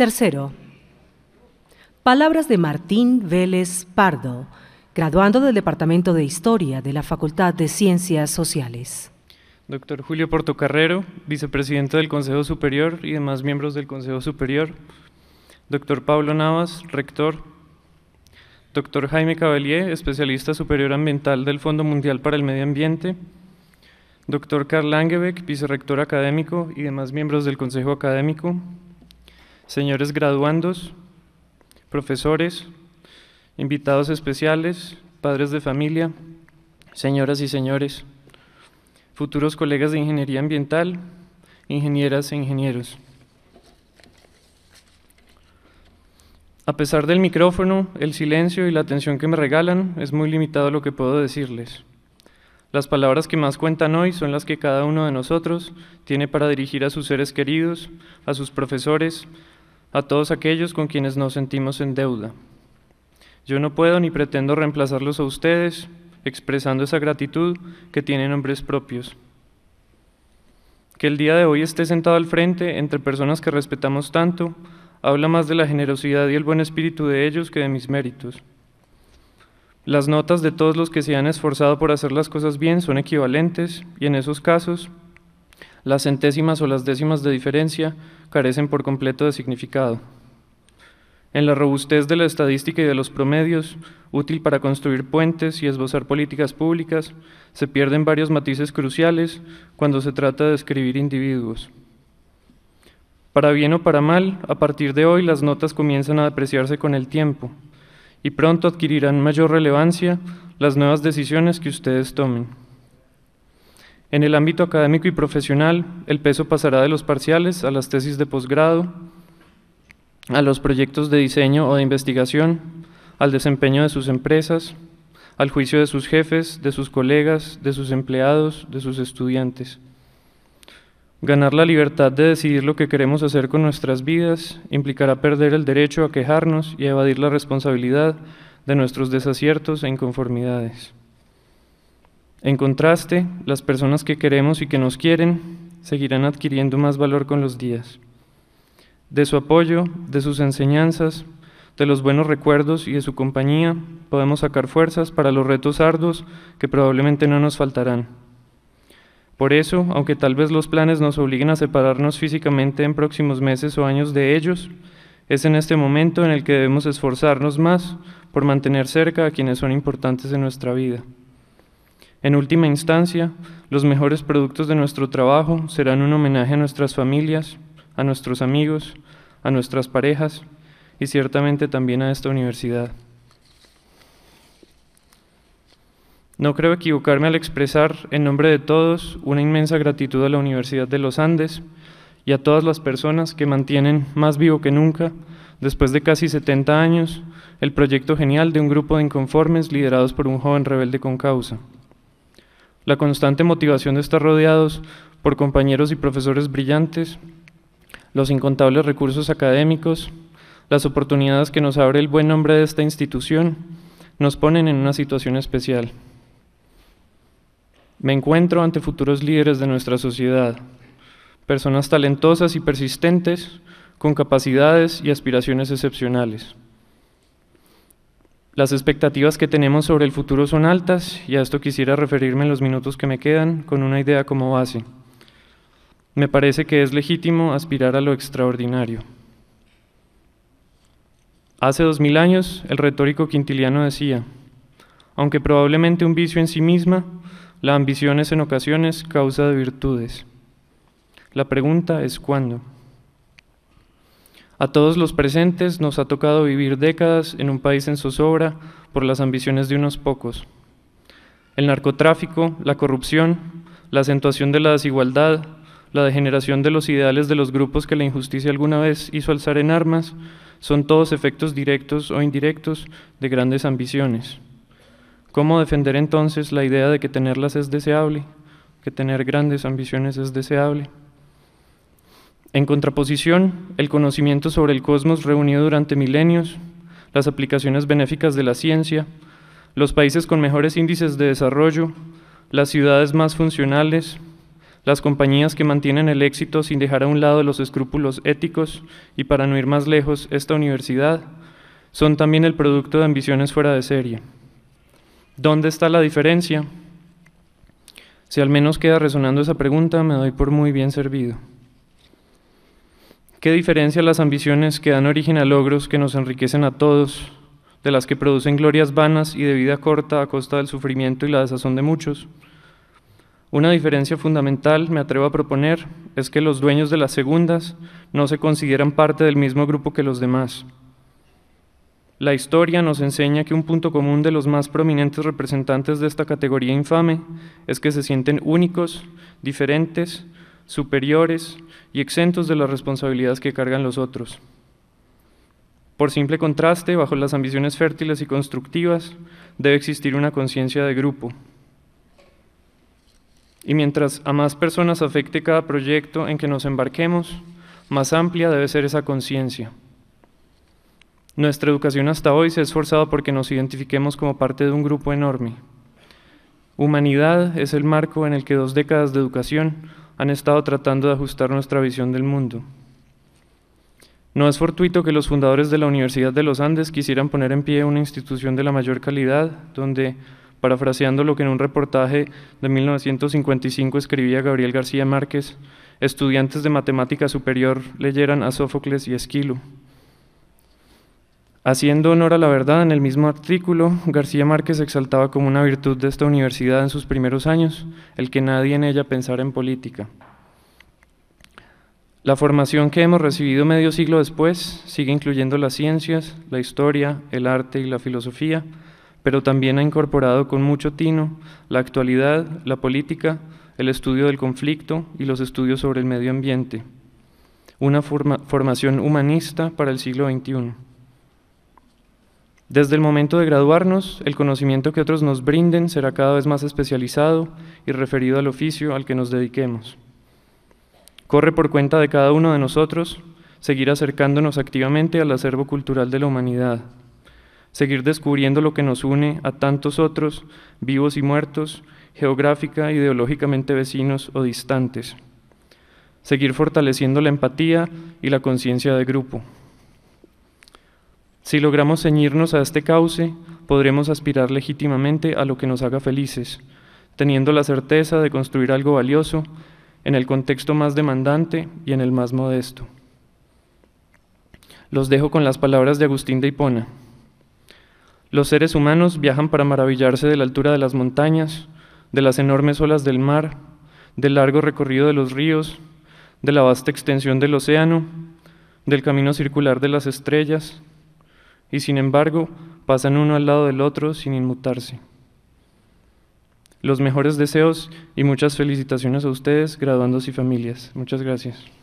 Tercero, palabras de Martín Vélez Pardo, graduando del Departamento de Historia de la Facultad de Ciencias Sociales. Doctor Julio Portocarrero, vicepresidente del Consejo Superior y demás miembros del Consejo Superior. Doctor Pablo Navas, rector. Doctor Jaime Cabellier, especialista superior ambiental del Fondo Mundial para el Medio Ambiente. Doctor Carl Langebeck, vicerrector académico y demás miembros del Consejo Académico señores graduandos, profesores, invitados especiales, padres de familia, señoras y señores, futuros colegas de ingeniería ambiental, ingenieras e ingenieros. A pesar del micrófono, el silencio y la atención que me regalan, es muy limitado lo que puedo decirles. Las palabras que más cuentan hoy son las que cada uno de nosotros tiene para dirigir a sus seres queridos, a sus profesores, a todos aquellos con quienes nos sentimos en deuda. Yo no puedo ni pretendo reemplazarlos a ustedes, expresando esa gratitud que tienen hombres propios. Que el día de hoy esté sentado al frente entre personas que respetamos tanto, habla más de la generosidad y el buen espíritu de ellos que de mis méritos. Las notas de todos los que se han esforzado por hacer las cosas bien son equivalentes y en esos casos las centésimas o las décimas de diferencia carecen por completo de significado. En la robustez de la estadística y de los promedios, útil para construir puentes y esbozar políticas públicas, se pierden varios matices cruciales cuando se trata de escribir individuos. Para bien o para mal, a partir de hoy las notas comienzan a apreciarse con el tiempo y pronto adquirirán mayor relevancia las nuevas decisiones que ustedes tomen. En el ámbito académico y profesional, el peso pasará de los parciales a las tesis de posgrado, a los proyectos de diseño o de investigación, al desempeño de sus empresas, al juicio de sus jefes, de sus colegas, de sus empleados, de sus estudiantes. Ganar la libertad de decidir lo que queremos hacer con nuestras vidas implicará perder el derecho a quejarnos y a evadir la responsabilidad de nuestros desaciertos e inconformidades. En contraste, las personas que queremos y que nos quieren seguirán adquiriendo más valor con los días. De su apoyo, de sus enseñanzas, de los buenos recuerdos y de su compañía, podemos sacar fuerzas para los retos arduos que probablemente no nos faltarán. Por eso, aunque tal vez los planes nos obliguen a separarnos físicamente en próximos meses o años de ellos, es en este momento en el que debemos esforzarnos más por mantener cerca a quienes son importantes en nuestra vida. En última instancia, los mejores productos de nuestro trabajo serán un homenaje a nuestras familias, a nuestros amigos, a nuestras parejas y ciertamente también a esta universidad. No creo equivocarme al expresar, en nombre de todos, una inmensa gratitud a la Universidad de los Andes y a todas las personas que mantienen más vivo que nunca, después de casi 70 años, el proyecto genial de un grupo de inconformes liderados por un joven rebelde con causa. La constante motivación de estar rodeados por compañeros y profesores brillantes, los incontables recursos académicos, las oportunidades que nos abre el buen nombre de esta institución, nos ponen en una situación especial. Me encuentro ante futuros líderes de nuestra sociedad, personas talentosas y persistentes, con capacidades y aspiraciones excepcionales. Las expectativas que tenemos sobre el futuro son altas y a esto quisiera referirme en los minutos que me quedan con una idea como base. Me parece que es legítimo aspirar a lo extraordinario. Hace dos mil años, el retórico quintiliano decía, aunque probablemente un vicio en sí misma, la ambición es en ocasiones causa de virtudes. La pregunta es cuándo. A todos los presentes nos ha tocado vivir décadas en un país en zozobra por las ambiciones de unos pocos. El narcotráfico, la corrupción, la acentuación de la desigualdad, la degeneración de los ideales de los grupos que la injusticia alguna vez hizo alzar en armas, son todos efectos directos o indirectos de grandes ambiciones. ¿Cómo defender entonces la idea de que tenerlas es deseable, que tener grandes ambiciones es deseable? En contraposición, el conocimiento sobre el cosmos reunido durante milenios, las aplicaciones benéficas de la ciencia, los países con mejores índices de desarrollo, las ciudades más funcionales, las compañías que mantienen el éxito sin dejar a un lado los escrúpulos éticos y para no ir más lejos, esta universidad, son también el producto de ambiciones fuera de serie. ¿Dónde está la diferencia? Si al menos queda resonando esa pregunta, me doy por muy bien servido. ¿Qué diferencia las ambiciones que dan origen a logros que nos enriquecen a todos, de las que producen glorias vanas y de vida corta a costa del sufrimiento y la desazón de muchos? Una diferencia fundamental, me atrevo a proponer, es que los dueños de las segundas no se consideran parte del mismo grupo que los demás. La historia nos enseña que un punto común de los más prominentes representantes de esta categoría infame es que se sienten únicos, diferentes, superiores y exentos de las responsabilidades que cargan los otros. Por simple contraste, bajo las ambiciones fértiles y constructivas, debe existir una conciencia de grupo. Y mientras a más personas afecte cada proyecto en que nos embarquemos, más amplia debe ser esa conciencia. Nuestra educación hasta hoy se ha esforzado porque nos identifiquemos como parte de un grupo enorme. Humanidad es el marco en el que dos décadas de educación han estado tratando de ajustar nuestra visión del mundo. No es fortuito que los fundadores de la Universidad de los Andes quisieran poner en pie una institución de la mayor calidad, donde, parafraseando lo que en un reportaje de 1955 escribía Gabriel García Márquez, estudiantes de matemática superior leyeran a Sófocles y Esquilo. Haciendo honor a la verdad, en el mismo artículo, García Márquez exaltaba como una virtud de esta universidad en sus primeros años el que nadie en ella pensara en política. La formación que hemos recibido medio siglo después sigue incluyendo las ciencias, la historia, el arte y la filosofía, pero también ha incorporado con mucho tino la actualidad, la política, el estudio del conflicto y los estudios sobre el medio ambiente. Una formación humanista para el siglo XXI. Desde el momento de graduarnos, el conocimiento que otros nos brinden será cada vez más especializado y referido al oficio al que nos dediquemos. Corre por cuenta de cada uno de nosotros seguir acercándonos activamente al acervo cultural de la humanidad, seguir descubriendo lo que nos une a tantos otros, vivos y muertos, geográfica, ideológicamente vecinos o distantes, seguir fortaleciendo la empatía y la conciencia de grupo. Si logramos ceñirnos a este cauce, podremos aspirar legítimamente a lo que nos haga felices, teniendo la certeza de construir algo valioso en el contexto más demandante y en el más modesto. Los dejo con las palabras de Agustín de Hipona. Los seres humanos viajan para maravillarse de la altura de las montañas, de las enormes olas del mar, del largo recorrido de los ríos, de la vasta extensión del océano, del camino circular de las estrellas, y sin embargo pasan uno al lado del otro sin inmutarse. Los mejores deseos y muchas felicitaciones a ustedes, graduandos y familias. Muchas gracias.